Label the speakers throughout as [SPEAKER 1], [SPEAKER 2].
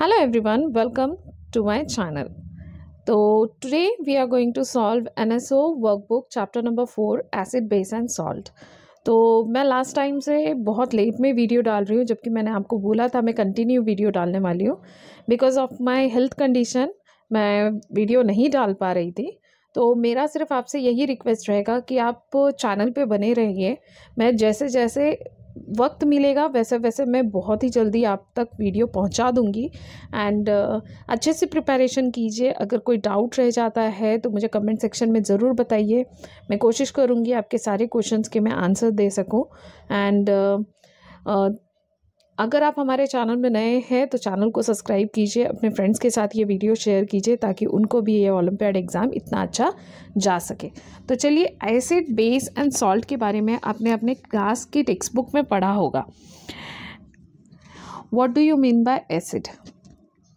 [SPEAKER 1] hello everyone welcome to my channel so today we are going to solve nso workbook chapter number four acid base and salt तो मैं last time से बहुत late में video डाल रही हूँ जबकि मैंने आपको बोला था मैं कंटिन्यू वीडियो डालने वाली हूँ because of my health condition मैं वीडियो नहीं डाल पा रही थी तो मेरा सिर्फ आपसे यही रिक्वेस्ट रहेगा कि आप चैनल पे बने रहिए मैं जैसे जैसे वक्त मिलेगा वैसे वैसे मैं बहुत ही जल्दी आप तक वीडियो पहुंचा दूंगी एंड uh, अच्छे से प्रिपरेशन कीजिए अगर कोई डाउट रह जाता है तो मुझे कमेंट सेक्शन में ज़रूर बताइए मैं कोशिश करूँगी आपके सारे क्वेश्चंस के मैं आंसर दे सकूँ एंड अगर आप हमारे चैनल में नए हैं तो चैनल को सब्सक्राइब कीजिए अपने फ्रेंड्स के साथ ये वीडियो शेयर कीजिए ताकि उनको भी ये ओलम्पियाड एग्ज़ाम इतना अच्छा जा सके तो चलिए एसिड बेस एंड सॉल्ट के बारे में आपने अपने क्लास की टेक्स्ट बुक में पढ़ा होगा what do you mean by acid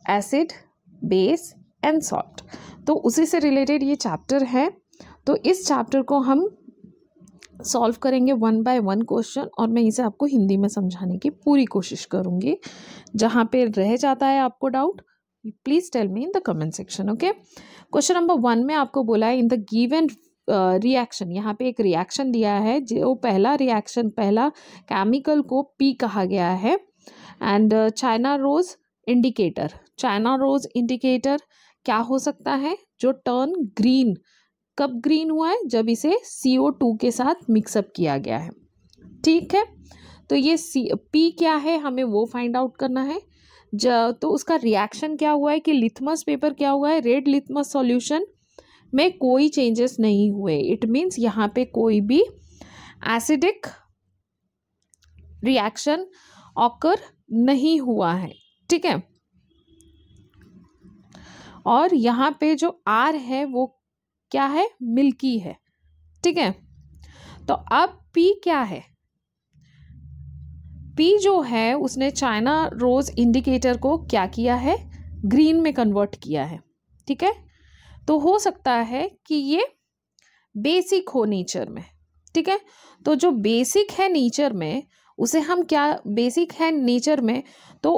[SPEAKER 1] acid base and salt तो उसी से रिलेटेड ये चैप्टर है तो इस चैप्टर को हम सॉल्व करेंगे वन बाय वन क्वेश्चन और मैं इसे आपको हिंदी में समझाने की पूरी कोशिश करूँगी जहाँ पे रह जाता है आपको doubt please tell me in the comment section okay question number one में आपको बोला है इन द गिवन रिएक्शन यहाँ पे एक रिएक्शन दिया है जो पहला रिएक्शन पहला केमिकल को पी कहा गया है and China rose indicator China rose indicator क्या हो सकता है जो टर्न ग्रीन कब ग्रीन हुआ है जब इसे सी ओ टू के साथ मिक्सअप किया गया है ठीक है तो ये सी पी क्या है हमें वो फाइंड आउट करना है ज तो उसका रिएक्शन क्या हुआ है कि लिथमस पेपर क्या हुआ है रेड लिथमस सॉल्यूशन में कोई चेंजेस नहीं हुए इट मीन्स यहाँ पे कोई भी एसिडिक रिएक्शन ऑकर नहीं हुआ है ठीक है और यहाँ पे जो आर है वो क्या है मिल्की है ठीक है तो अब पी क्या है पी जो है उसने चाइना रोज इंडिकेटर को क्या किया है ग्रीन में कन्वर्ट किया है ठीक है तो हो सकता है कि ये बेसिक हो नेचर में ठीक है तो जो बेसिक है नेचर में उसे हम क्या बेसिक है नेचर में तो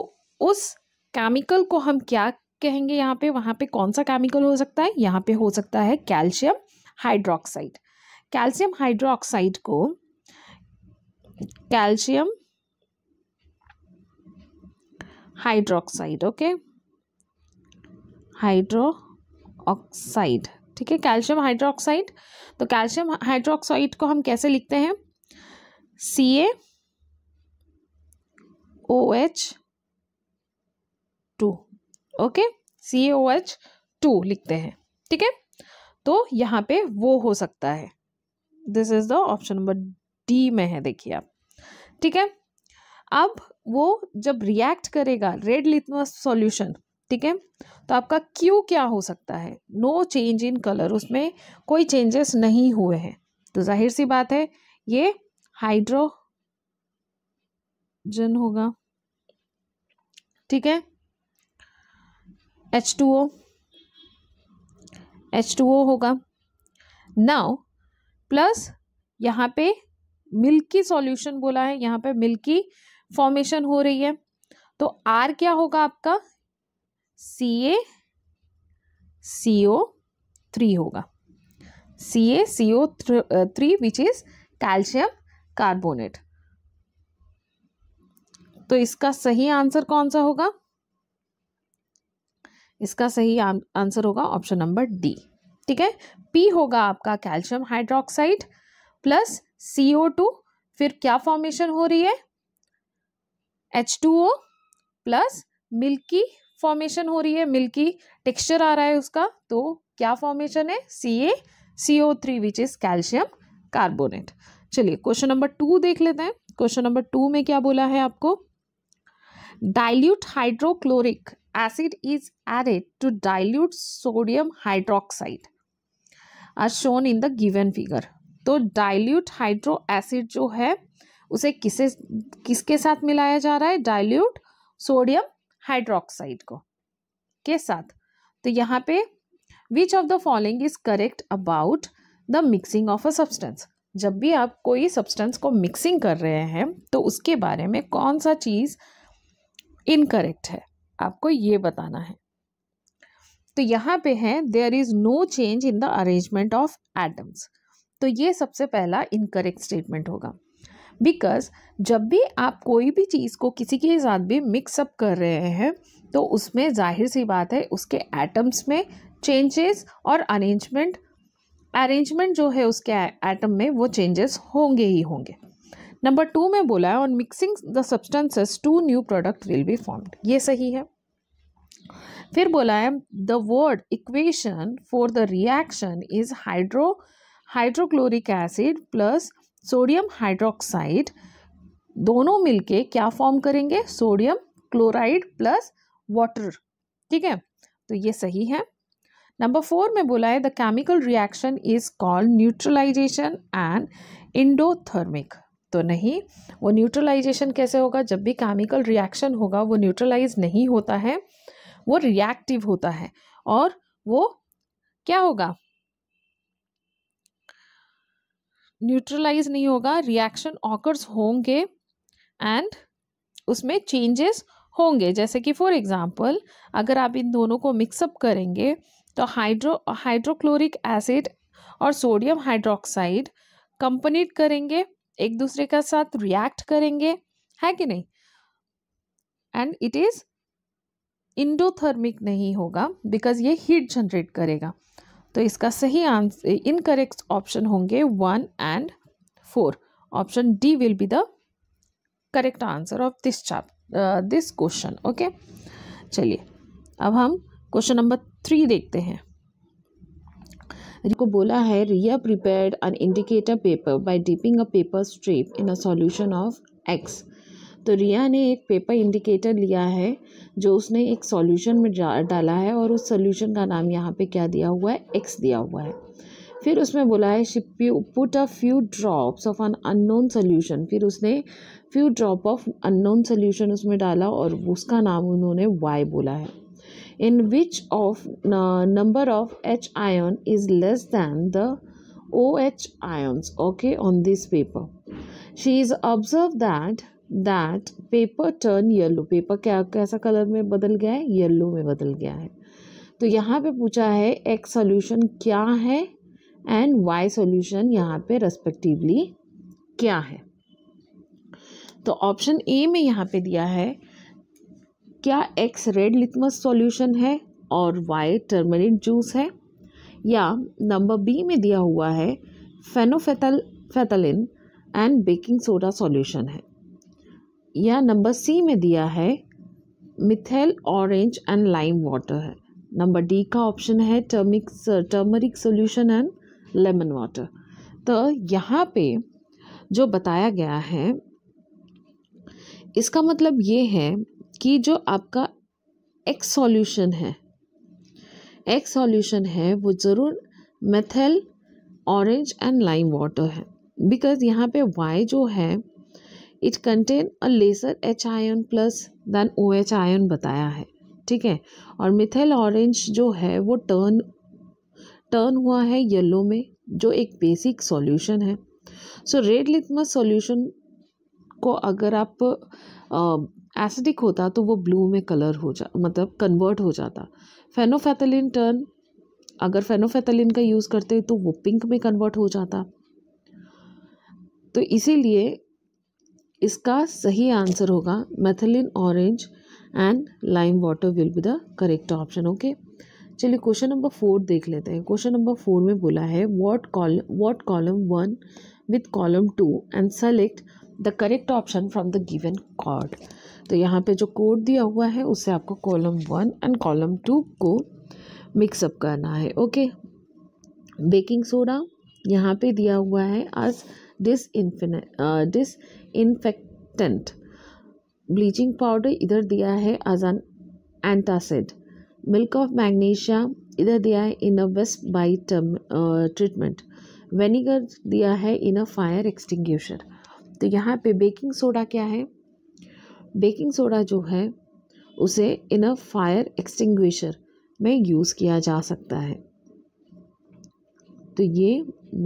[SPEAKER 1] उस केमिकल को हम क्या कहेंगे यहाँ पे वहाँ पे कौन सा केमिकल हो सकता है यहाँ पे हो सकता है कैल्शियम हाइड्रोक्साइड कैल्शियम हाइड्रोक्साइड को calcium hydroxide okay hydro oxide ठीक है कैल्शियम हाइड्रोक्साइड तो कैल्शियम हाइड्रोक्साइड को हम कैसे लिखते हैं C A O H two okay C O H two लिखते हैं ठीक है तो यहाँ पे वो हो सकता है this is the option number D में है देखिए आप ठीक है अब वो जब रिएक्ट करेगा रेड लिथमस सॉल्यूशन ठीक है तो आपका क्यू क्या हो सकता है नो चेंज इन कलर उसमें कोई चेंजेस नहीं हुए हैं तो जाहिर सी बात है ये हाइड्रोजन होगा ठीक है H two O H two O होगा नाउ प्लस यहाँ पे मिल्की सॉल्यूशन बोला है यहाँ पे मिल्की फॉर्मेशन हो रही है तो आर क्या होगा आपका सी ए सी ओ थ्री होगा C A C O three which is calcium carbonate तो इसका सही आंसर कौन सा होगा इसका सही आंसर होगा ऑप्शन नंबर डी ठीक है पी होगा आपका calcium hydroxide plus C O two फिर क्या फॉर्मेशन हो रही है H two O plus milky formation हो रही है मिल्की टेक्सचर आ रहा है उसका तो क्या फॉर्मेशन है C A C O three which is calcium carbonate चलिए क्वेश्चन नंबर टू देख लेते हैं क्वेश्चन नंबर टू में क्या बोला है आपको dilute hydrochloric acid is added to dilute sodium hydroxide are shown in the given figure तो dilute हाइड्रो एसिड जो है उसे किसे किसके साथ मिलाया जा रहा है dilute सोडियम हाइड्रोक्साइड को के साथ तो यहाँ पे which of the following is correct about the mixing of a substance जब भी आप कोई सब्सटेंस को मिक्सिंग कर रहे हैं तो उसके बारे में कौन सा चीज़ इनकरेक्ट है आपको ये बताना है तो यहाँ पे है there is no change in the arrangement of atoms तो ये सबसे पहला इनकरेक्ट स्टेटमेंट होगा बिकॉज जब भी आप कोई भी चीज़ को किसी के साथ भी मिक्सअप कर रहे हैं तो उसमें जाहिर सी बात है उसके एटम्स में चेंजेस और अरेंजमेंट अरेंजमेंट जो है उसके एटम में वो चेंजेस होंगे ही होंगे नंबर टू में बोला है on mixing the substances two new product will be formed ये सही है फिर बोला है the word equation for the reaction is hydro hydrochloric acid plus sodium hydroxide दोनों मिलके क्या फॉर्म करेंगे सोडियम क्लोराइड प्लस वाटर ठीक है तो ये सही है नंबर फोर में बोला है the chemical reaction is called neutralization and endothermic तो नहीं वो न्यूट्रलाइजेशन कैसे होगा जब भी केमिकल रिएक्शन होगा वो न्यूट्रलाइज नहीं होता है वो रिएक्टिव होता है और वो क्या होगा न्यूट्रलाइज नहीं होगा रिएक्शन ऑकर्स होंगे एंड उसमें चेंजेस होंगे जैसे कि फॉर एग्जांपल अगर आप इन दोनों को मिक्सअप करेंगे तो हाइड्रो हाइड्रोक्लोरिक एसिड और सोडियम हाइड्रोक्साइड कंपनीट करेंगे एक दूसरे का साथ रिएक्ट करेंगे है कि नहीं एंड इट इज इंडोथर्मिक नहीं होगा बिकॉज ये हीट जनरेट करेगा तो इसका सही आंसर इनकरेक्ट ऑप्शन होंगे one and four option D will be the correct answer of this chap this question okay चलिए अब हम क्वेश्चन नंबर थ्री देखते हैं को बोला है Riya prepared an indicator paper by dipping a paper strip in a solution of X तो रिया ने एक पेपर इंडिकेटर लिया है जो उसने एक सॉल्यूशन में डाला है और उस सॉल्यूशन का नाम यहाँ पे क्या दिया हुआ है एक्स दिया हुआ है फिर उसमें बोला है she put a few drops of an unknown solution फिर उसने few drop of unknown solution उसमें डाला और उसका नाम उन्होंने वाई बोला है in which of uh, number of H ion is less than the OH ions okay on this paper. She is observed that that paper turn yellow paper क्या कैसा कलर में बदल गया है येलो में बदल गया है तो यहाँ पे पूछा है एक्स सोल्यूशन क्या है एंड वाई सोल्यूशन यहाँ पे रेस्पेक्टिवली क्या है तो ऑप्शन ए में यहाँ पे दिया है क्या एक्स रेड लिथमस सॉल्यूशन है और वाई टर्मरिक जूस है या नंबर बी में दिया हुआ है phenolphthalein and baking soda solution है या नंबर सी में दिया है methyl orange and lime water है नंबर डी का ऑप्शन है turmeric turmeric solution and lemon water तो यहाँ पे जो बताया गया है इसका मतलब ये है कि जो आपका एक्स सॉल्यूशन है एक्स सॉल्यूशन है वो ज़रूर methyl orange and lime water है बिकॉज यहाँ पे वाई जो है it contain a lesser H ion plus than O H ion बताया है ठीक है और मिथेल ऑरेंज जो है वो टर्न टर्न हुआ है येलो में जो एक बेसिक सॉल्यूशन है सो रेड लिथमस सॉल्यूशन को अगर आप एसिडिक होता तो वो ब्लू में कलर हो जा मतलब कन्वर्ट हो जाता फेनोफेथलिन टर्न अगर फेनोफेथलिन का यूज़ करते तो वो पिंक में कन्वर्ट हो जाता तो इसीलिए इसका सही आंसर होगा methyl orange and lime water will be the correct option okay चलिए क्वेश्चन नंबर फोर देख लेते हैं क्वेश्चन नंबर फोर में बोला है what column what column one with column two and select the correct option from the given code तो यहाँ पे जो कोड दिया हुआ है उससे आपको column one and column two को मिक्सअप करना है ओके बेकिंग सोडा यहाँ पे दिया हुआ है आज dis disinfectant bleaching powder इधर दिया है आज an antacid milk of magnesia इधर दिया है in a waste by treatment vinegar दिया है इन अ फायर एक्सटिंग्यूशर तो यहाँ पे बेकिंग सोडा क्या है बेकिंग सोडा जो है उसे इन अ फायर एक्सटिंग्विशर में यूज़ किया जा सकता है तो ये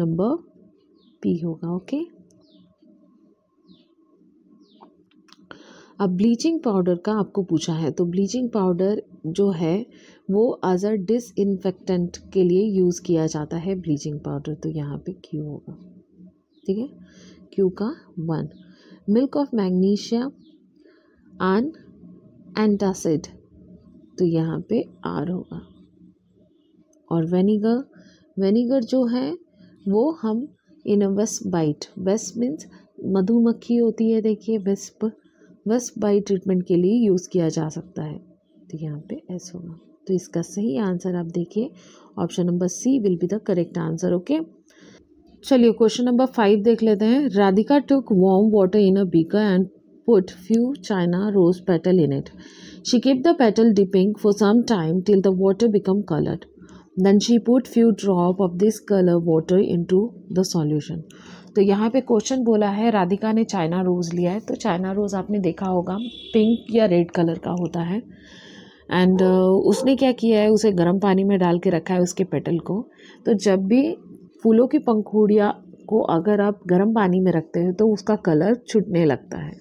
[SPEAKER 1] नंबर पी होगा ओके अब ब्लीचिंग पाउडर का आपको पूछा है तो ब्लीचिंग पाउडर जो है वो एज अ डिसइनफेक्टेंट के लिए यूज़ किया जाता है ब्लीचिंग पाउडर तो यहाँ पे क्यू होगा ठीक है क्यू का one milk of magnesia an antacid तो यहाँ पे आर होगा और वेनेगर वेनेगर जो है वो हम in a bite waste means मधुमक्खी होती है देखिए वेस्प वेस बाइट ट्रीटमेंट के लिए यूज़ किया जा सकता है तो यहाँ पे एस होगा तो इसका सही आंसर आप देखिए option number C will be the correct answer okay चलिए क्वेश्चन नंबर फाइव देख लेते हैं Radhika took warm water in a beaker and put few china rose petal in it. She kept the petal dipping for some time till the water become colored. Then she put few drop of this color water into the solution. तो यहाँ पे question बोला है राधिका ने China rose लिया है तो China rose आपने देखा होगा पिंक या रेड कलर का होता है एंड uh, उसने क्या किया है उसे गर्म पानी में डाल के रखा है उसके पेटल को तो जब भी फूलों की पंखुड़िया को अगर आप गर्म पानी में रखते हैं तो उसका कलर छूटने लगता है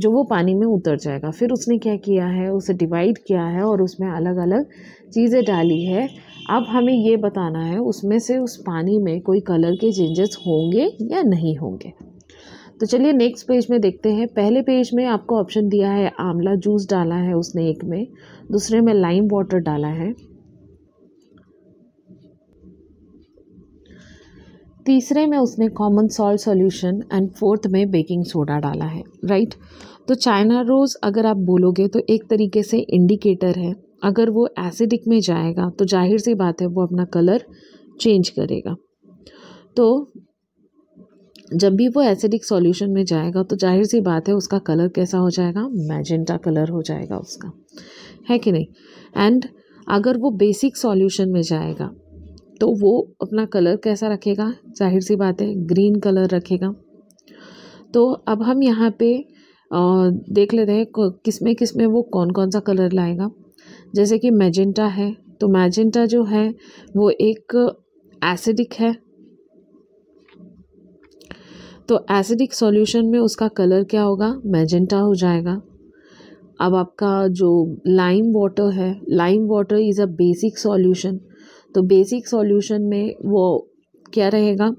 [SPEAKER 1] जो वो पानी में उतर जाएगा फिर उसने क्या किया है उसे डिवाइड किया है और उसमें अलग अलग चीज़ें डाली है अब हमें ये बताना है उसमें से उस पानी में कोई कलर के चेंजेस होंगे या नहीं होंगे तो चलिए नेक्स्ट पेज में देखते हैं पहले पेज में आपको ऑप्शन दिया है आंवला जूस डाला है उसने एक में दूसरे में लाइम वाटर डाला है तीसरे में उसने common salt solution and fourth में बेकिंग सोडा डाला है राइट तो चाइना रोज़ अगर आप बोलोगे तो एक तरीके से इंडिकेटर है अगर वो एसिडिक में जाएगा तो जाहिर सी बात है वो अपना कलर चेंज करेगा तो जब भी वो एसिडिक सॉल्यूशन में जाएगा तो जाहिर सी बात है उसका कलर कैसा हो जाएगा मैजेंटा कलर हो जाएगा उसका है कि नहीं एंड अगर वो बेसिक सॉल्यूशन में जाएगा तो वो अपना कलर कैसा रखेगा जाहिर सी बात है ग्रीन कलर रखेगा तो अब हम यहाँ पे देख लेते हैं किस में किस में वो कौन कौन सा कलर लाएगा जैसे कि मैजेंटा है तो मैजेंटा जो है वो एक एसिडिक है तो एसिडिक सॉल्यूशन में उसका कलर क्या होगा मैजेंटा हो जाएगा अब आपका जो लाइम वाटर है lime water is a basic solution तो बेसिक सॉल्यूशन में वो क्या रहेगा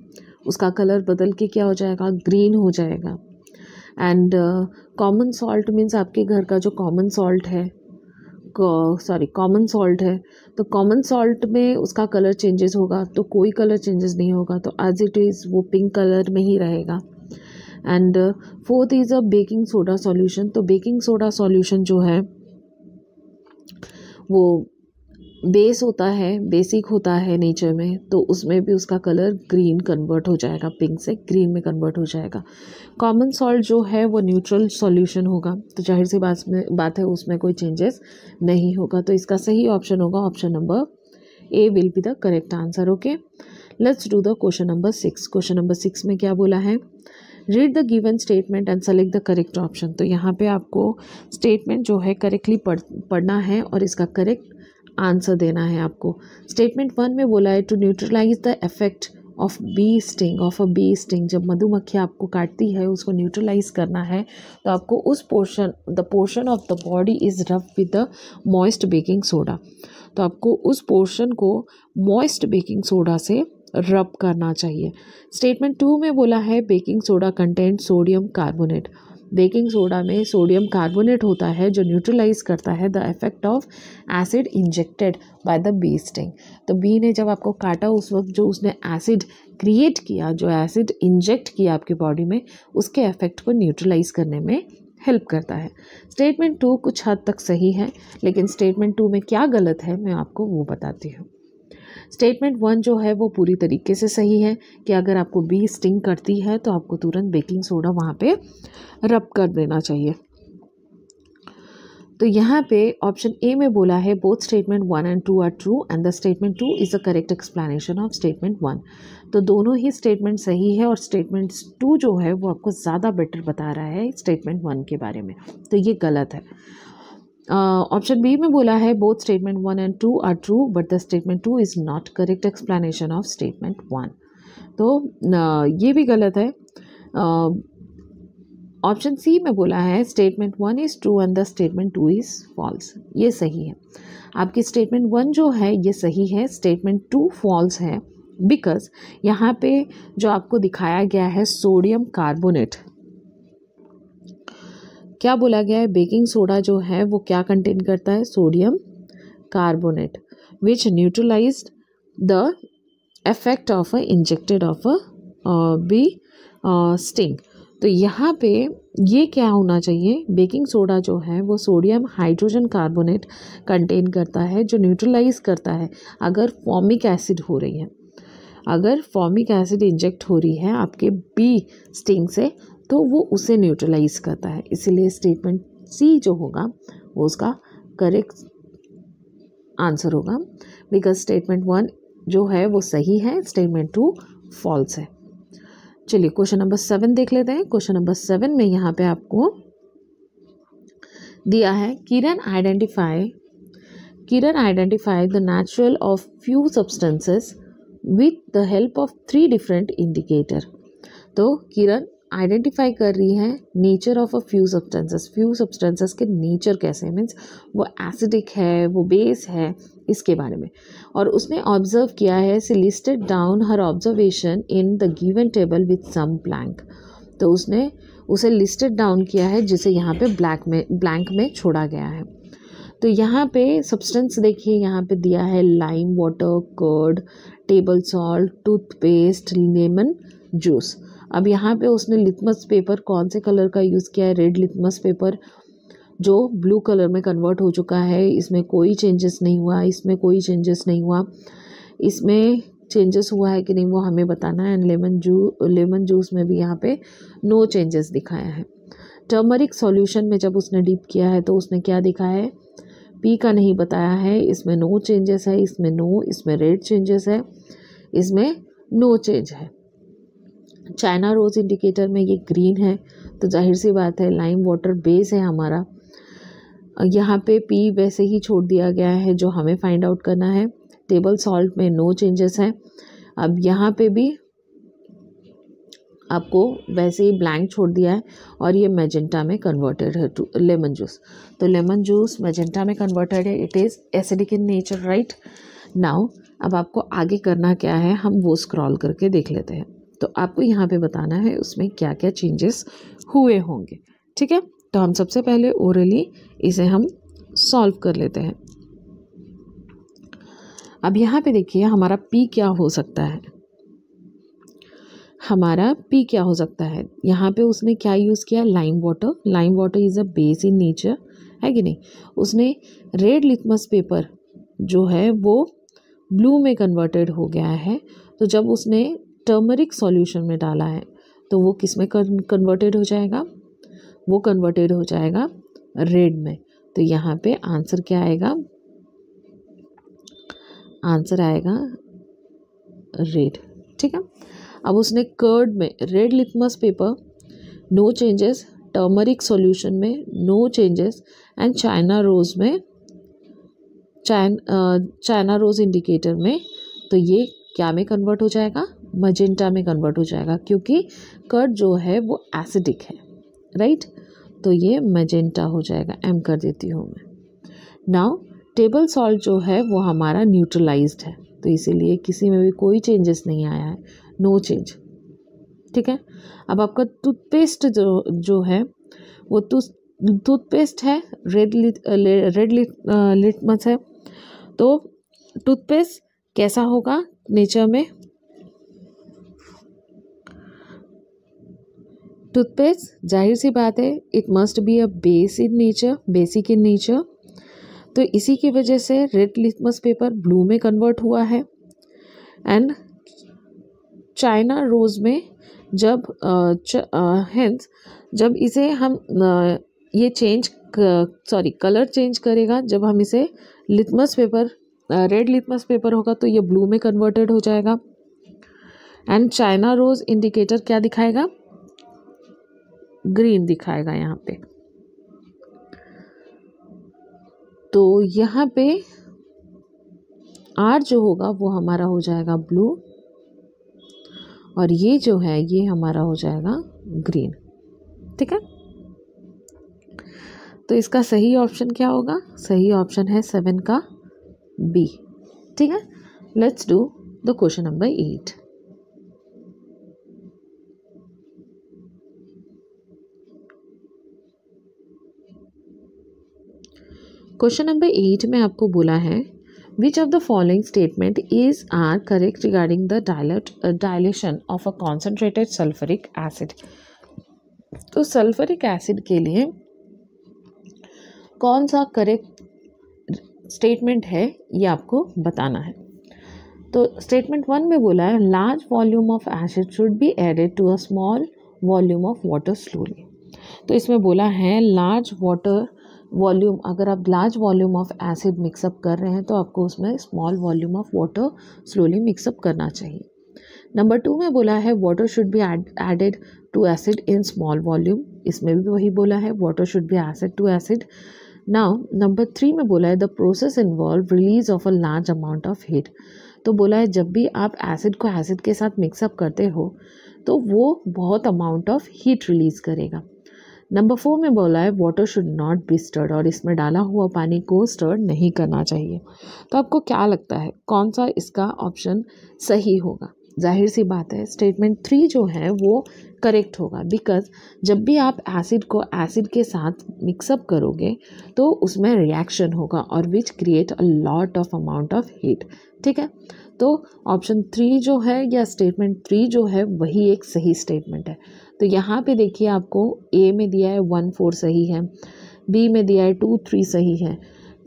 [SPEAKER 1] उसका कलर बदल के क्या हो जाएगा ग्रीन हो जाएगा एंड कॉमन सॉल्ट मीन्स आपके घर का जो कॉमन सॉल्ट है सॉरी कॉमन सॉल्ट है तो कॉमन सॉल्ट में उसका कलर चेंजेस होगा तो कोई कलर चेंजेस नहीं होगा तो एज इट इज़ वो पिंक कलर में ही रहेगा and fourth is a baking soda solution तो बेकिंग सोडा सॉल्यूशन जो है वो बेस होता है बेसिक होता है नेचर में तो उसमें भी उसका कलर ग्रीन कन्वर्ट हो जाएगा पिंक से ग्रीन में कन्वर्ट हो जाएगा कॉमन सॉल्ट जो है वो न्यूट्रल सॉल्यूशन होगा तो जाहिर सी बात में बात है उसमें कोई चेंजेस नहीं होगा तो इसका सही ऑप्शन होगा option number A will be the correct answer okay let's do the question number six question number six में क्या बोला है read the given statement and select the correct option तो यहाँ पे आपको स्टेटमेंट जो है करेक्टली पढ़ पढ़ना है और इसका करेक्ट आंसर देना है आपको स्टेटमेंट वन में बोला है to neutralise the effect of bee sting of a bee sting जब मधुमक्खी आपको काटती है उसको न्यूट्रलाइज करना है तो आपको उस portion the portion of the body is rough with the moist baking soda तो आपको उस पोर्शन को मॉइस्ट बेकिंग सोडा से रब करना चाहिए स्टेटमेंट टू में बोला है baking soda content sodium carbonate baking soda में सोडियम कार्बोनेट होता है जो न्यूट्रलाइज करता है the effect of acid injected by the bee sting तो बी ने जब आपको काटा उस वक्त जो उसने एसिड क्रिएट किया जो एसिड इंजेक्ट किया आपकी बॉडी में उसके इफेक्ट को न्यूट्रलाइज करने में हेल्प करता है स्टेटमेंट टू कुछ हद तक सही है लेकिन स्टेटमेंट टू में क्या गलत है मैं आपको वो बताती हूँ स्टेटमेंट वन जो है वो पूरी तरीके से सही है कि अगर आपको बी स्टिंग करती है तो आपको तुरंत बेकिंग सोडा वहाँ पे रब कर देना चाहिए तो यहाँ पे ऑप्शन ए में बोला है both statement one and two are true and the statement two is the correct explanation of statement one तो दोनों ही स्टेटमेंट सही है और स्टेटमेंट टू जो है वो आपको ज़्यादा बेटर बता रहा है स्टेटमेंट वन के बारे में तो ये गलत है ऑप्शन बी में बोला है both statement one and two are true but the statement two is not correct explanation of statement one तो uh, ये भी गलत है ऑप्शन uh, सी में बोला है statement one is true and the statement two is false ये सही है आपकी स्टेटमेंट वन जो है ये सही है स्टेटमेंट टू फॉल्स है बिकॉज यहाँ पे जो आपको दिखाया गया है सोडियम कार्बोनेट क्या बोला गया है बेकिंग सोडा जो है वो क्या कंटेन करता है sodium carbonate which neutralise the effect of a injected of a bee sting तो यहाँ पे ये क्या होना चाहिए बेकिंग सोडा जो है वो सोडियम हाइड्रोजन कार्बोनेट कंटेन करता है जो न्यूट्रलाइज करता है अगर फॉर्मिक एसिड हो रही है अगर फॉर्मिक एसिड इंजेक्ट हो रही है आपके बी स्टिंग से तो वो उसे न्यूट्रलाइज करता है इसीलिए स्टेटमेंट सी जो होगा वो उसका करेक्ट आंसर होगा बिकॉज स्टेटमेंट वन जो है वो सही है स्टेटमेंट टू फॉल्स है चलिए क्वेश्चन नंबर सेवन देख लेते हैं क्वेश्चन नंबर सेवन में यहाँ पे आपको दिया है Kiran identify Kiran identify the natural of few substances with the help of three different indicator तो किरण आइडेंटिफाई कर रही है nature of a few substances few substances के नेचर कैसे मीन्स वो एसिडिक है वो बेस है इसके बारे में और उसने ऑब्जर्व किया है she listed down her observation in the given table with some blank तो उसने उसे लिस्टेड डाउन किया है जिसे यहाँ पे ब्लैक में ब्लैंक में छोड़ा गया है तो यहाँ पे सब्सटेंस देखिए यहाँ पे दिया है lime water curd table salt toothpaste lemon juice अब यहाँ पे उसने लिथमस पेपर कौन से कलर का यूज़ किया है रेड लिथमस पेपर जो ब्लू कलर में कन्वर्ट हो चुका है इसमें कोई चेंजेस नहीं हुआ इसमें कोई चेंजेस नहीं हुआ इसमें चेंजेस हुआ है कि नहीं वो हमें बताना है एंड लेमन जू लेमन जूस में भी यहाँ पे नो चेंजेस दिखाया है टर्मरिक सॉल्यूशन में जब उसने डीप किया है तो उसने क्या दिखाया है पी का नहीं बताया है इसमें नो चेंजेस है इसमें नो इसमें रेड चेंजेस है इसमें नो चेंज है चाइना रोज़ इंडिकेटर में ये ग्रीन है तो जाहिर सी बात है लाइम वाटर बेस है हमारा यहाँ पे पी वैसे ही छोड़ दिया गया है जो हमें फाइंड आउट करना है टेबल सॉल्ट में नो चेंजेस हैं अब यहाँ पे भी आपको वैसे ही ब्लैंक छोड़ दिया है और ये मैजेंटा में कन्वर्टेड है टू लेमन जूस तो लेमन जूस मैजेंटा में कन्वर्टेड है it is acidic in nature right now अब आपको आगे करना क्या है हम वो स्क्रॉल करके देख लेते हैं तो आपको यहाँ पे बताना है उसमें क्या क्या चेंजेस हुए होंगे ठीक है तो हम सबसे पहले ओरली इसे हम सॉल्व कर लेते हैं अब यहाँ पे देखिए हमारा पी क्या हो सकता है हमारा पी क्या हो सकता है यहाँ पे उसने क्या यूज़ किया lime water lime water is a base in nature है कि नहीं उसने रेड लिथमस पेपर जो है वो ब्लू में कन्वर्टेड हो गया है तो जब उसने टर्मरिक सॉल्यूशन में डाला है तो वो किस में कन्वर्टेड हो जाएगा वो कन्वर्टेड हो जाएगा रेड में तो यहाँ पे आंसर क्या आएगा आंसर आएगा रेड ठीक है अब उसने कर्ड में red litmus paper no changes turmeric solution में no changes and China rose में चाइना रोज इंडिकेटर में तो ये क्या में कन्वर्ट हो जाएगा मजेंटा में कन्वर्ट हो जाएगा क्योंकि कर्ड जो है वो एसिडिक है राइट तो ये मजेंटा हो जाएगा एम कर देती हूँ मैं नाउ टेबल सॉल्ट जो है वो हमारा न्यूट्रलाइज्ड है तो इसीलिए किसी में भी कोई चेंजेस नहीं आया है नो no चेंज ठीक है अब आपका टूथपेस्ट जो जो है वो टूथपेस्ट है रेड रेड लिटमस है तो टूथपेस्ट कैसा होगा नेचर में टूथपेस्ट जाहिर सी बात है it must be a base in nature basic in nature तो इसी की वजह से रेड लिटमस पेपर ब्लू में कन्वर्ट हुआ है एंड चाइना रोज़ में जब हेंस जब इसे हम ये चेंज सॉरी कलर चेंज करेगा जब हम इसे litmus paper red litmus paper होगा तो ये ब्लू में कन्वर्टेड हो जाएगा एंड चाइना रोज़ इंडिकेटर क्या दिखाएगा ग्रीन दिखाएगा यहाँ पे तो यहाँ पे आर जो होगा वो हमारा हो जाएगा ब्लू और ये जो है ये हमारा हो जाएगा ग्रीन ठीक है तो इसका सही ऑप्शन क्या होगा सही ऑप्शन है सेवन का बी ठीक है let's do the question number eight question number eight में आपको बोला है which of the following statement is are correct regarding the dilute dilution of a concentrated sulphuric acid तो सल्फरिक एसिड के लिए कौन सा करेक्ट स्टेटमेंट है ये आपको बताना है तो स्टेटमेंट वन में बोला है large volume of acid should be added to a small volume of water slowly तो इसमें बोला है लार्ज वाटर वॉल्यूम अगर आप large volume of acid mix up कर रहे हैं तो आपको उसमें small volume of water slowly mix up करना चाहिए नंबर टू में बोला है water should be added to acid in small volume इसमें भी वही बोला है water should be acid to acid now number three में बोला है the process involve release of a large amount of heat तो बोला है जब भी आप एसिड को एसिड के साथ मिक्सअप करते हो तो वो बहुत अमाउंट ऑफ हीट रिलीज़ करेगा नंबर फोर में बोला है water should not be stirred और इसमें डाला हुआ पानी को स्टर्ड नहीं करना चाहिए तो आपको क्या लगता है कौन सा इसका ऑप्शन सही होगा जाहिर सी बात है स्टेटमेंट थ्री जो है वो करेक्ट होगा बिकॉज जब भी आप एसिड को एसिड के साथ मिक्सअप करोगे तो उसमें रिएक्शन होगा और which create a lot of amount of heat ठीक है तो ऑप्शन थ्री जो है या स्टेटमेंट थ्री जो है वही एक सही स्टेटमेंट है तो यहाँ पे देखिए आपको ए में दिया है वन फोर सही है बी में दिया है टू थ्री सही है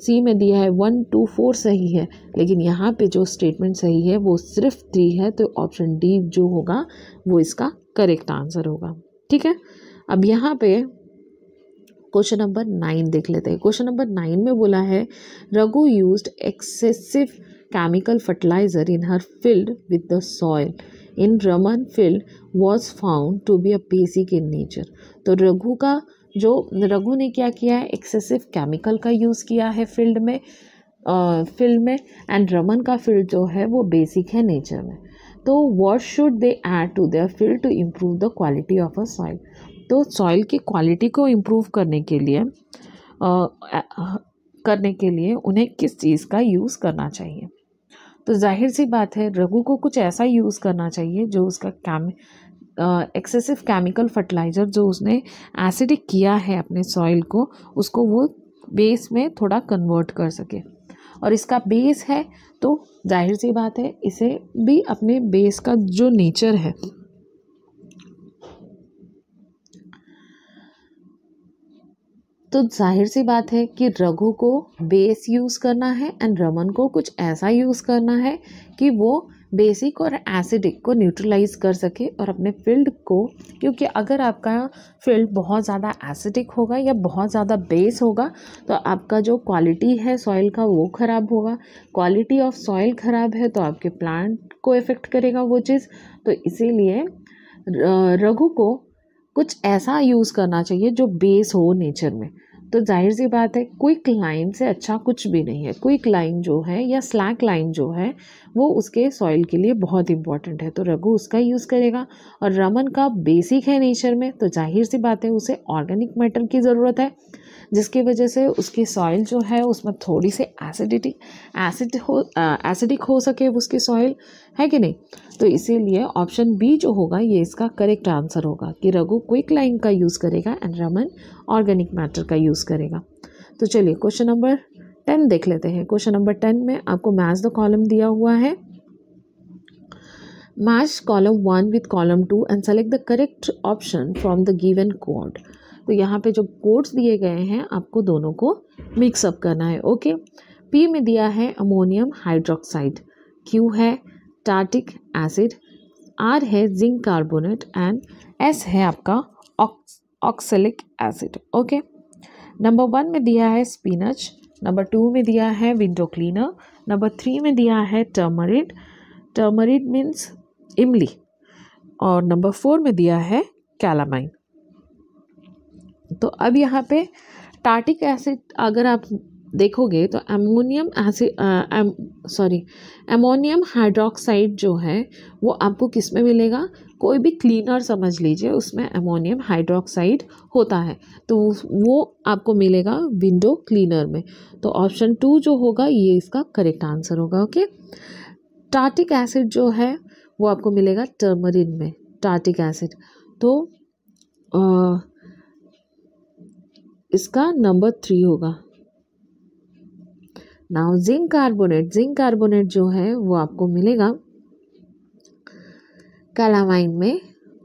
[SPEAKER 1] सी में दिया है वन टू फोर सही है लेकिन यहाँ पे जो स्टेटमेंट सही है वो सिर्फ थ्री है तो ऑप्शन डी जो होगा वो इसका करेक्ट आंसर होगा ठीक है अब यहाँ पे क्वेश्चन नंबर नाइन देख लेते हैं क्वेश्चन नंबर नाइन में बोला है Raghu use excessive chemical fertiliser in her field with the soil in Raman field was found to be a basic in nature तो रघु का जो रघु ने क्या किया है एक्सेसिव केमिकल का यूज़ किया है फील्ड में फील्ड में एंड रमन का फील्ड जो है वो बेसिक है नेचर में तो what should they add to their field to improve the quality of a soil तो सॉइल की क्वालिटी को इम्प्रूव करने के लिए आ, करने के लिए उन्हें किस चीज़ का यूज़ करना चाहिए तो जाहिर सी बात है रघु को कुछ ऐसा यूज़ करना चाहिए जो उसका कैम एक्सेसिव केमिकल फर्टिलाइज़र जो उसने एसिडिक किया है अपने सॉइल को उसको वो बेस में थोड़ा कन्वर्ट कर सके और इसका बेस है तो जाहिर सी बात है इसे भी अपने बेस का जो नेचर है तो जाहिर सी बात है कि रघु को बेस यूज़ करना है एंड रमन को कुछ ऐसा यूज़ करना है कि वो बेसिक और एसिडिक को न्यूट्रलाइज कर सके और अपने फील्ड को क्योंकि अगर आपका फील्ड बहुत ज़्यादा एसिडिक होगा या बहुत ज़्यादा बेस होगा तो आपका जो क्वालिटी है सॉइल का वो ख़राब होगा क्वालिटी ऑफ सॉइल ख़राब है तो आपके प्लांट को इफ़ेक्ट करेगा वो चीज़ तो इसीलिए रघु को कुछ ऐसा यूज़ करना चाहिए जो बेस हो नेचर में तो जाहिर सी बात है क्विक लाइन से अच्छा कुछ भी नहीं है क्विक लाइन जो है या स्लैक लाइन जो है वो उसके सॉइल के लिए बहुत इंपॉर्टेंट है तो रघु उसका यूज़ करेगा और रमन का बेसिक है नेचर में तो जाहिर सी बात है उसे ऑर्गेनिक मैटर की ज़रूरत है जिसकी वजह से उसकी सॉइल जो है उसमें थोड़ी सी एसिडिटी एसिड हो एसिडिक हो सके उसकी सॉइल है कि नहीं तो इसीलिए ऑप्शन बी जो होगा ये इसका करेक्ट आंसर होगा कि रघु क्विक लाइन का यूज़ करेगा एंड रमन ऑर्गेनिक मैटर का यूज़ करेगा तो चलिए क्वेश्चन नंबर टेन देख लेते हैं क्वेश्चन नंबर टेन में आपको मैच द कॉलम दिया हुआ है match column one with column two and select the correct option from the given code तो यहाँ पे जो कोड्स दिए गए हैं आपको दोनों को मिक्सअप करना है ओके पी में दिया है अमोनियम हाइड्रोक्साइड क्यू है टाटिक एसिड आर है जिंक कार्बोनेट एंड एस है आपका oxalic acid okay number one में दिया है स्पिनच नंबर टू में दिया है विंडो क्लीनर नंबर थ्री में दिया है टर्मरिड टर्मरिड मीन्स इमली और नंबर फोर में दिया है कैलामाइन तो अब यहाँ पे टार्टिक एसिड अगर आप देखोगे तो ammonium acid sorry ammonium hydroxide जो है वो आपको किस में मिलेगा कोई भी क्लीनर समझ लीजिए उसमें अमोनियम हाइड्रोक्साइड होता है तो वो आपको मिलेगा विंडो क्लीनर में तो ऑप्शन टू जो होगा ये इसका करेक्ट आंसर होगा ओके टार्टिक एसिड जो है वो आपको मिलेगा टर्मरिन में टार्टिक एसिड तो आ, इसका नंबर थ्री होगा now zinc carbonate zinc carbonate जो है वो आपको मिलेगा कैलामाइन में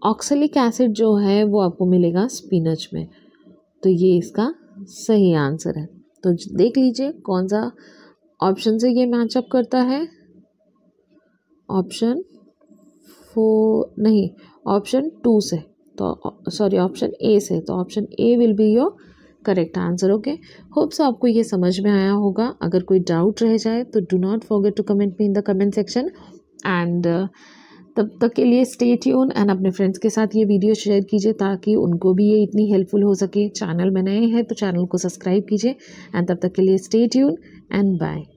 [SPEAKER 1] ऑक्सलिक एसिड जो है वो आपको मिलेगा स्पिनच में तो ये इसका सही आंसर है तो देख लीजिए कौन सा ऑप्शन से ये मैचअप करता है ऑप्शन फोर नहीं ऑप्शन टू से तो सॉरी ऑप्शन ए से तो option A will be your correct answer okay hope so आपको ये समझ में आया होगा अगर कोई डाउट रह जाए तो do not forget to comment me in the comment section and तब तक के लिए स्टे ट्यून एंड अपने फ्रेंड्स के साथ ये वीडियो शेयर कीजिए ताकि उनको भी ये इतनी हेल्पफुल हो सके चैनल में नए हैं तो चैनल को सब्सक्राइब कीजिए एंड तब तक के लिए स्टे ट्यून एंड बाय